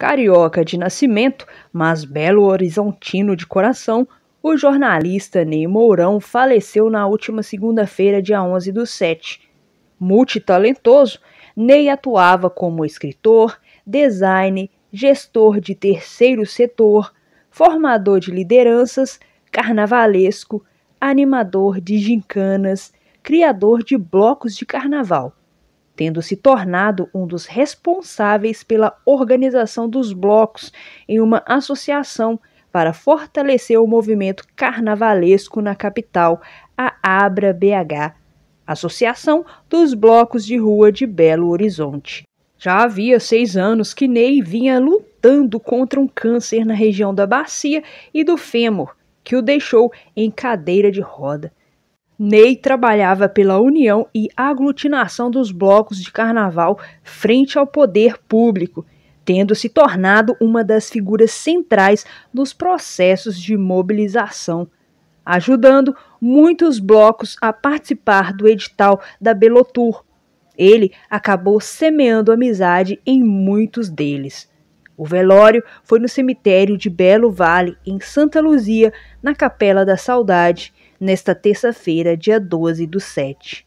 Carioca de nascimento, mas belo horizontino de coração, o jornalista Ney Mourão faleceu na última segunda-feira, dia 11 do 7. Multitalentoso, Ney atuava como escritor, design, gestor de terceiro setor, formador de lideranças, carnavalesco, animador de gincanas, criador de blocos de carnaval tendo se tornado um dos responsáveis pela organização dos blocos em uma associação para fortalecer o movimento carnavalesco na capital, a Abra BH, Associação dos Blocos de Rua de Belo Horizonte. Já havia seis anos que Ney vinha lutando contra um câncer na região da bacia e do fêmur, que o deixou em cadeira de roda. Ney trabalhava pela união e aglutinação dos blocos de carnaval frente ao poder público, tendo se tornado uma das figuras centrais nos processos de mobilização, ajudando muitos blocos a participar do edital da Belotur. Ele acabou semeando amizade em muitos deles. O velório foi no cemitério de Belo Vale, em Santa Luzia, na Capela da Saudade, nesta terça-feira, dia 12 do 7.